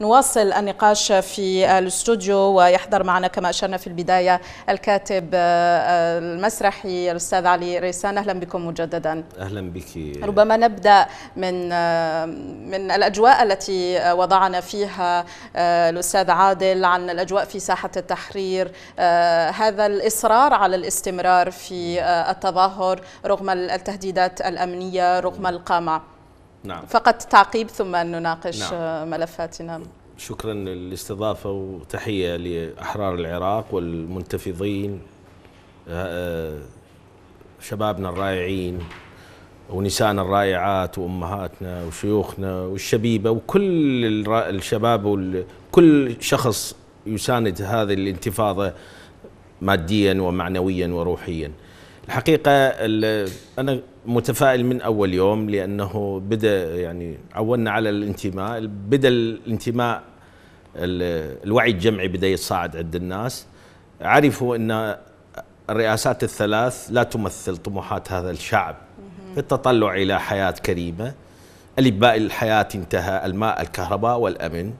نواصل النقاش في الاستوديو ويحضر معنا كما أشرنا في البداية الكاتب آه، آه، المسرحي الأستاذ علي ريسان أهلا بكم مجددا أهلا بك ربما نبدأ من آه، من الأجواء التي وضعنا فيها الأستاذ عادل عن الأجواء في ساحة التحرير هذا الإصرار على الاستمرار في التظاهر رغم التهديدات الأمنية رغم القمع نعم فقط تعقيب ثم أن نناقش نعم. ملفاتنا نعم. شكرا للاستضافة وتحية لأحرار العراق والمنتفضين آه، آه، شبابنا الرائعين ونسائنا الرائعات وأمهاتنا وشيوخنا والشبيبة وكل الشباب وكل شخص يساند هذه الانتفاضة ماديا ومعنويا وروحيا الحقيقة أنا متفائل من أول يوم لأنه بدأ يعني عولنا على الانتماء بدأ الانتماء الوعي الجمعي بدأ يتصاعد عند الناس عرفوا أن الرئاسات الثلاث لا تمثل طموحات هذا الشعب في التطلع إلى حياة كريمة الإباء الحياة انتهى الماء الكهرباء والأمن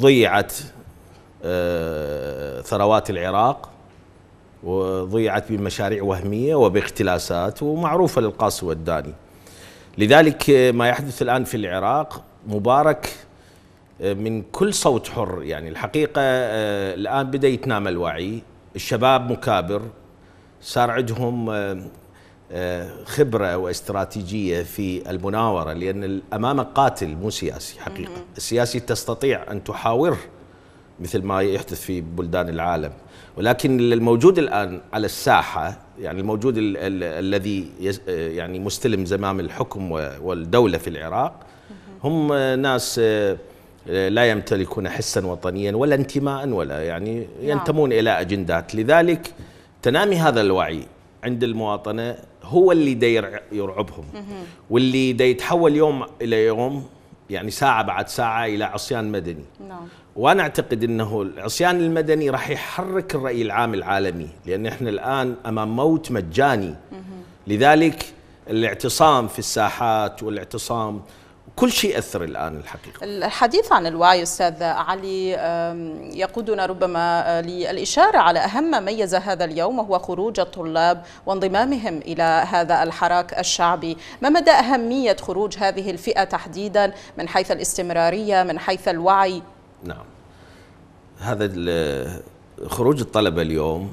ضيعت آه، ثروات العراق وضيعت بمشاريع وهمية وباختلاسات ومعروفة للقاص والداني لذلك آه، ما يحدث الآن في العراق مبارك آه، من كل صوت حر يعني الحقيقة آه، الآن بدأ يتنامى الوعي الشباب مكابر صار عندهم خبرة واستراتيجية في المناورة لأن أمامك قاتل مو سياسي حقيقة السياسي تستطيع أن تحاوره مثل ما يحدث في بلدان العالم ولكن الموجود الآن على الساحة يعني الموجود ال ال الذي يعني مستلم زمام الحكم والدولة في العراق هم ناس آه، لا يمتلكون حسا وطنيا ولا انتماء ولا يعني نعم. ينتمون إلى أجندات لذلك تنامي هذا الوعي عند المواطنة هو اللي دا يرعبهم واللي دا يتحول يوم إلى يوم يعني ساعة بعد ساعة إلى عصيان مدني نعم وانا اعتقد انه العصيان المدني راح يحرك الراي العام العالمي لان احنا الان امام موت مجاني لذلك الاعتصام في الساحات والاعتصام كل شيء أثر الآن الحقيقة الحديث عن الوعي أستاذ علي يقودنا ربما آه، للإشارة على أهم ما ميز هذا اليوم وهو خروج الطلاب وانضمامهم إلى هذا الحراك الشعبي ما مدى أهمية خروج هذه الفئة تحديدا من حيث الاستمرارية من حيث الوعي نعم هذا خروج الطلبة اليوم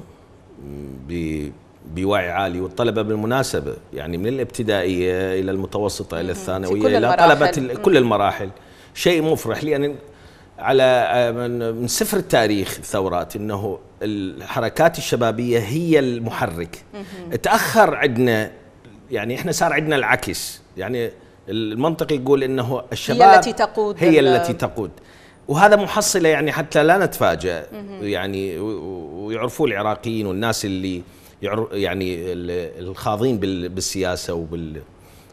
بوعي عالي والطلبة بالمناسبة يعني من الابتدائية إلى المتوسطة إلى الثانوية إلى طلبة كل المراحل شيء مفرح لأن يعني على من سفر التاريخ الثورات انه الحركات الشبابيه هي المحرك تاخر عندنا يعني احنا صار عندنا العكس يعني المنطق يقول انه الشباب هي التي تقود هي التي تقود وهذا محصله يعني حتى لا نتفاجئ يعني ويعرفوه العراقيين والناس اللي يعني الخاضين بالسياسه وبال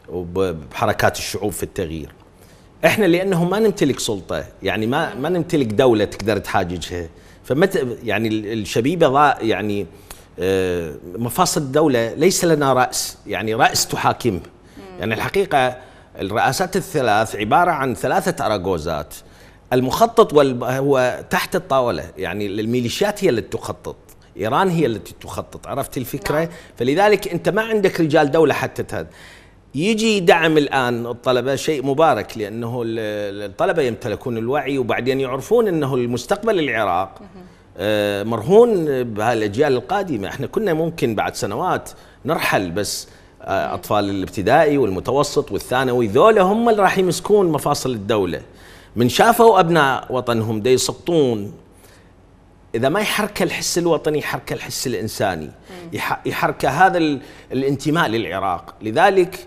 وبحركات الشعوب في التغيير احنا لانه ما نمتلك سلطه يعني ما ما نمتلك دوله تقدر تحاججها فمت يعني الشبيبه ضاء يعني آه، مفاصل الدوله ليس لنا راس يعني راس تحاكمه يعني الحقيقه الرئاسات الثلاث عباره عن ثلاثه اراجوزات المخطط هو تحت الطاولة يعني الميليشيات هي التي تخطط إيران هي التي تخطط عرفت الفكرة نعم. فلذلك أنت ما عندك رجال دولة حتى تهد يجي دعم الآن الطلبة شيء مبارك لأنه الطلبة يمتلكون الوعي وبعدين يعرفون أنه المستقبل العراق آه، مرهون بهالأجيال القادمة احنا كنا ممكن بعد سنوات نرحل بس آه، أطفال الابتدائي والمتوسط والثانوي ذولا هم اللي راح يمسكون مفاصل الدولة من شافوا أبناء وطنهم دي يسقطون إذا ما يحرك الحس الوطني يحرك الحس الإنساني يحرك هذا الانتماء للعراق لذلك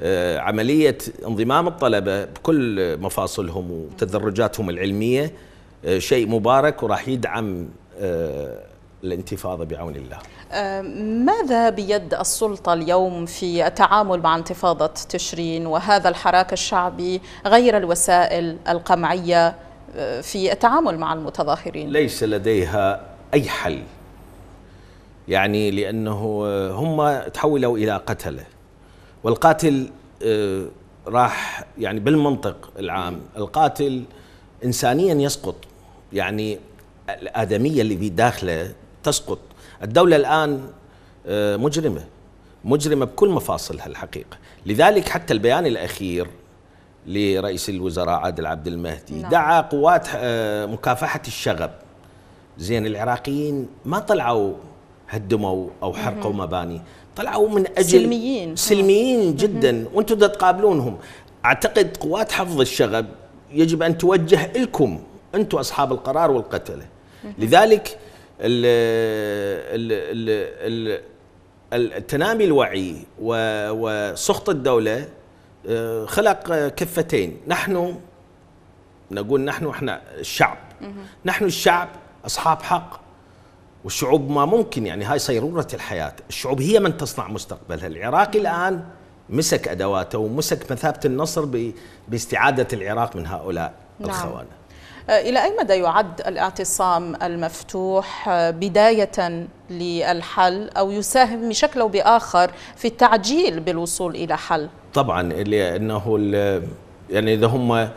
آه، عملية انضمام الطلبة بكل مفاصلهم وتدرجاتهم العلمية آه، شيء مبارك وراح يدعم آه، الانتفاضة بعون الله ماذا بيد السلطة اليوم في التعامل مع انتفاضة تشرين وهذا الحراك الشعبي غير الوسائل القمعية أه، في التعامل مع المتظاهرين؟ ليس لديها أي حل يعني لأنه أه، هم تحولوا إلى قتلة والقاتل أه، راح يعني بالمنطق العام القاتل إنسانيا يسقط يعني الآدمية اللي في داخله تسقط الدولة الآن آه، مجرمة مجرمة بكل مفاصلها الحقيقة لذلك حتى البيان الأخير لرئيس الوزراء عادل عبد المهدي نعم. دعا قوات آه، مكافحة الشغب زين العراقيين ما طلعوا هدموا أو حرقوا مباني طلعوا من أجل سلميين آه. سلميين جدا وانتم تقابلونهم أعتقد قوات حفظ الشغب يجب أن توجه لكم أنتم أصحاب القرار والقتلة لذلك الـ الـ الـ التنامي الوعي وسخط الدولة آه، خلق كفتين نحن نقول نحن احنا الشعب نحن الشعب أصحاب حق والشعوب ما ممكن يعني هاي صيرورة الحياة الشعوب هي من تصنع مستقبلها العراق الآن مسك أدواته ومسك مثابة النصر باستعادة العراق من هؤلاء نعم. الخوانة آه، إلى أي مدى يعد الاعتصام المفتوح آه، بداية للحل أو يساهم بشكل أو بآخر في التعجيل بالوصول إلى حل؟ طبعا لأنه يعني إذا هم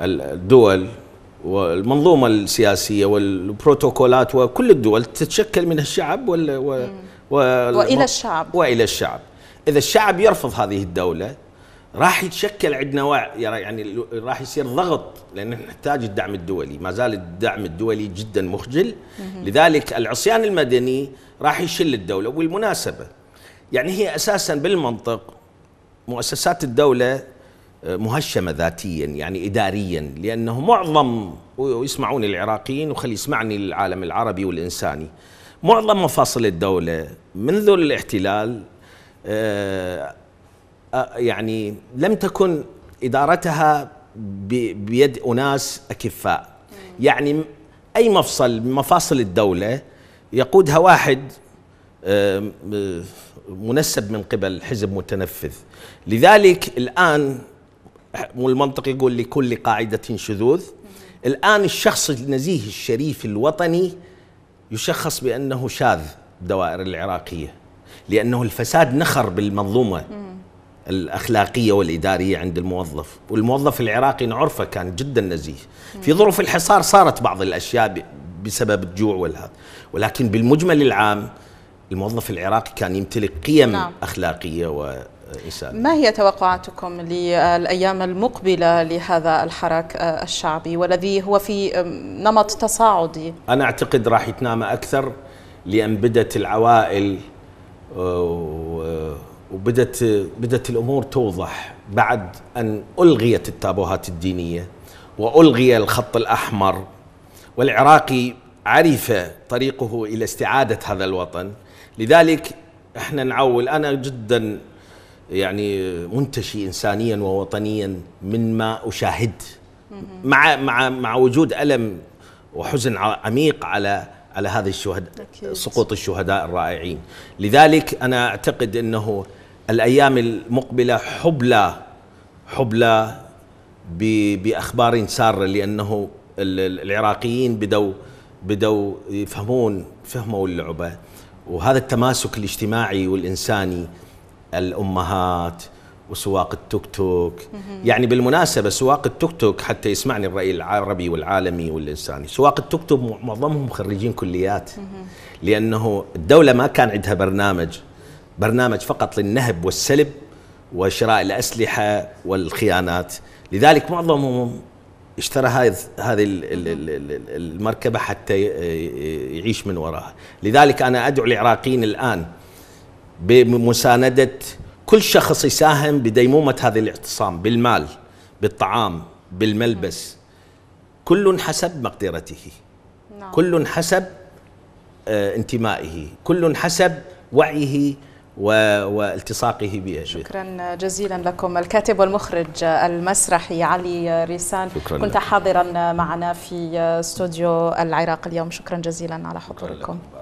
الدول والمنظومة السياسية والبروتوكولات وكل الدول تتشكل من الشعب وال, وال... وإلى الشعب وإلى الشعب إذا الشعب يرفض هذه الدولة راح يتشكل عندنا يعني-, يعني راح يصير ضغط لان نحتاج الدعم الدولي، ما زال الدعم الدولي جدا مخجل، لذلك العصيان المدني راح يشل الدوله، وبالمناسبه يعني هي اساسا بالمنطق مؤسسات الدوله آه، مهشمه ذاتيا يعني اداريا لانه معظم ويسمعوني العراقيين وخلي يسمعني العالم العربي والانساني معظم مفاصل الدوله منذ الاحتلال آه، يعني لم تكن إدارتها بيد أناس أكفاء يعني أي مفصل من مفاصل الدولة يقودها واحد منسب من قبل حزب متنفذ لذلك الآن المنطق يقول لكل قاعدة شذوذ الآن الشخص النزيه الشريف الوطني يشخص بأنه شاذ الدوائر العراقية لأنه الفساد نخر بالمنظومة الاخلاقيه والاداريه عند الموظف، والموظف العراقي نعرفه كان جدا نزيه، في ظروف الحصار صارت بعض الاشياء بسبب الجوع والهذا، ولكن بالمجمل العام الموظف العراقي كان يمتلك قيم نعم. اخلاقيه و إنسان. ما هي توقعاتكم للأيام المقبلة لهذا الحراك آه، الشعبي والذي هو في نمط تصاعدي أنا أعتقد راح يتنامى أكثر لأن بدت العوائل آه، وبدت بدت الامور توضح بعد ان الغيت التابوهات الدينيه والغي الخط الاحمر والعراقي عرف طريقه الى استعاده هذا الوطن لذلك احنا نعول انا جدا يعني منتشي انسانيا ووطنيا من ما اشاهد مع مع مع وجود الم وحزن عميق على على هذه الشهداء سقوط الشهداء الرائعين لذلك انا اعتقد انه الأيام المقبلة حبلى حبلى بأخبار سارة لأنه العراقيين بدوا بدوا يفهمون فهموا اللعبة وهذا التماسك الاجتماعي والإنساني الأمهات وسواق التوك توك يعني بالمناسبة سواق التوك توك حتى يسمعني الرأي العربي والعالمي والإنساني سواق التوك توك معظمهم خريجين كليات لأنه الدولة ما كان عندها برنامج برنامج فقط للنهب والسلب وشراء الأسلحة والخيانات لذلك معظمهم اشترى هذه المركبة حتى يعيش من وراها لذلك أنا أدعو العراقيين الآن بمساندة كل شخص يساهم بديمومة هذا الاعتصام بالمال بالطعام بالملبس كل حسب مقدرته نعم. كل حسب آه، انتمائه كل حسب وعيه والتصاقه به شكرا جزيلا لكم الكاتب والمخرج المسرحي علي ريسان شكرا كنت حاضرا معنا في استوديو العراق اليوم شكرا جزيلا على حضوركم